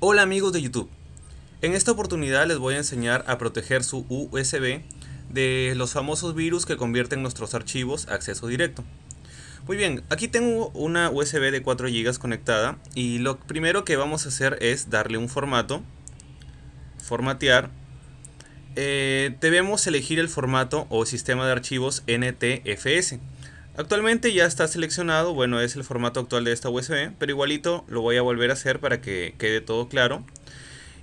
Hola amigos de YouTube. En esta oportunidad les voy a enseñar a proteger su USB de los famosos virus que convierten nuestros archivos a acceso directo. Muy bien, aquí tengo una USB de 4 GB conectada y lo primero que vamos a hacer es darle un formato, formatear. Eh, debemos elegir el formato o sistema de archivos NTFS. Actualmente ya está seleccionado, bueno es el formato actual de esta USB, pero igualito lo voy a volver a hacer para que quede todo claro.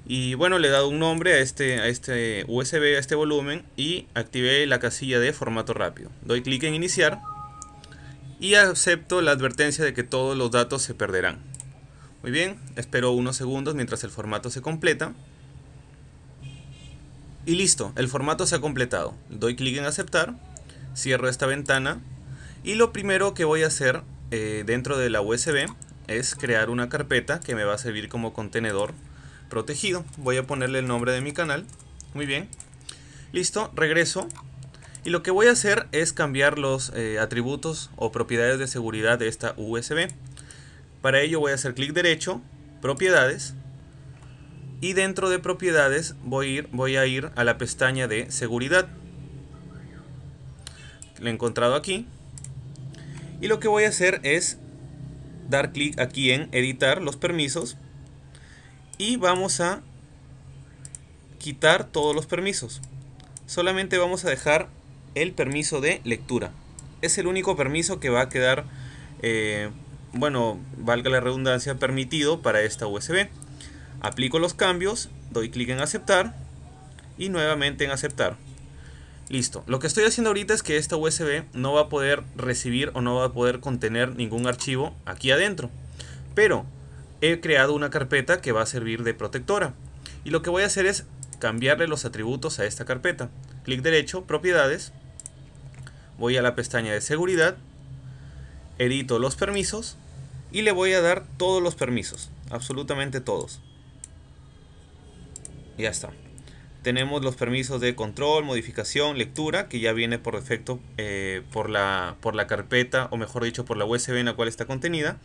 Y bueno, le he dado un nombre a este, a este USB, a este volumen y activé la casilla de formato rápido. Doy clic en iniciar y acepto la advertencia de que todos los datos se perderán. Muy bien, espero unos segundos mientras el formato se completa. Y listo, el formato se ha completado. Doy clic en aceptar, cierro esta ventana y lo primero que voy a hacer eh, dentro de la USB es crear una carpeta que me va a servir como contenedor protegido. Voy a ponerle el nombre de mi canal. Muy bien. Listo, regreso. Y lo que voy a hacer es cambiar los eh, atributos o propiedades de seguridad de esta USB. Para ello voy a hacer clic derecho, propiedades. Y dentro de propiedades voy a, ir, voy a ir a la pestaña de seguridad. La he encontrado aquí. Y lo que voy a hacer es dar clic aquí en editar los permisos y vamos a quitar todos los permisos. Solamente vamos a dejar el permiso de lectura. Es el único permiso que va a quedar, eh, bueno, valga la redundancia, permitido para esta USB. Aplico los cambios, doy clic en aceptar y nuevamente en aceptar. Listo. Lo que estoy haciendo ahorita es que esta USB no va a poder recibir o no va a poder contener ningún archivo aquí adentro. Pero he creado una carpeta que va a servir de protectora. Y lo que voy a hacer es cambiarle los atributos a esta carpeta. Clic derecho, propiedades. Voy a la pestaña de seguridad. Edito los permisos. Y le voy a dar todos los permisos. Absolutamente todos. Ya está tenemos los permisos de control, modificación, lectura, que ya viene por defecto eh, por, la, por la carpeta, o mejor dicho, por la USB en la cual está contenida.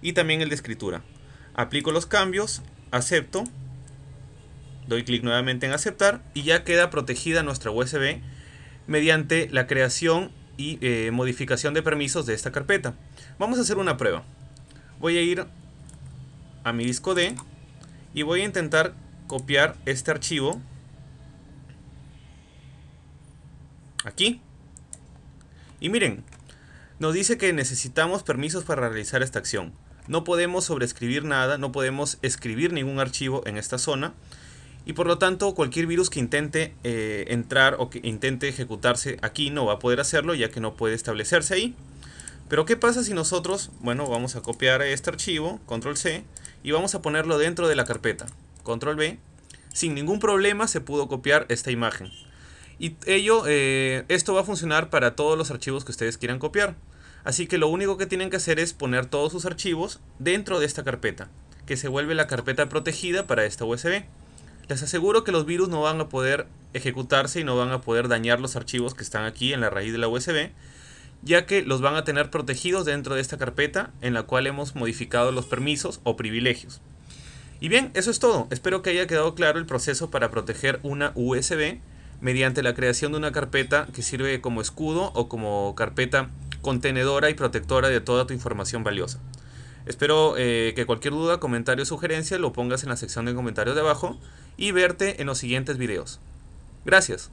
Y también el de escritura. Aplico los cambios, acepto, doy clic nuevamente en aceptar y ya queda protegida nuestra USB mediante la creación y eh, modificación de permisos de esta carpeta. Vamos a hacer una prueba. Voy a ir a mi disco D y voy a intentar copiar este archivo Aquí. Y miren, nos dice que necesitamos permisos para realizar esta acción. No podemos sobreescribir nada, no podemos escribir ningún archivo en esta zona. Y por lo tanto, cualquier virus que intente eh, entrar o que intente ejecutarse aquí no va a poder hacerlo ya que no puede establecerse ahí. Pero ¿qué pasa si nosotros, bueno, vamos a copiar este archivo, control C, y vamos a ponerlo dentro de la carpeta, control B. Sin ningún problema se pudo copiar esta imagen. Y ello, eh, esto va a funcionar para todos los archivos que ustedes quieran copiar. Así que lo único que tienen que hacer es poner todos sus archivos dentro de esta carpeta, que se vuelve la carpeta protegida para esta USB. Les aseguro que los virus no van a poder ejecutarse y no van a poder dañar los archivos que están aquí en la raíz de la USB, ya que los van a tener protegidos dentro de esta carpeta en la cual hemos modificado los permisos o privilegios. Y bien, eso es todo. Espero que haya quedado claro el proceso para proteger una USB mediante la creación de una carpeta que sirve como escudo o como carpeta contenedora y protectora de toda tu información valiosa. Espero eh, que cualquier duda, comentario o sugerencia lo pongas en la sección de comentarios de abajo y verte en los siguientes videos. Gracias.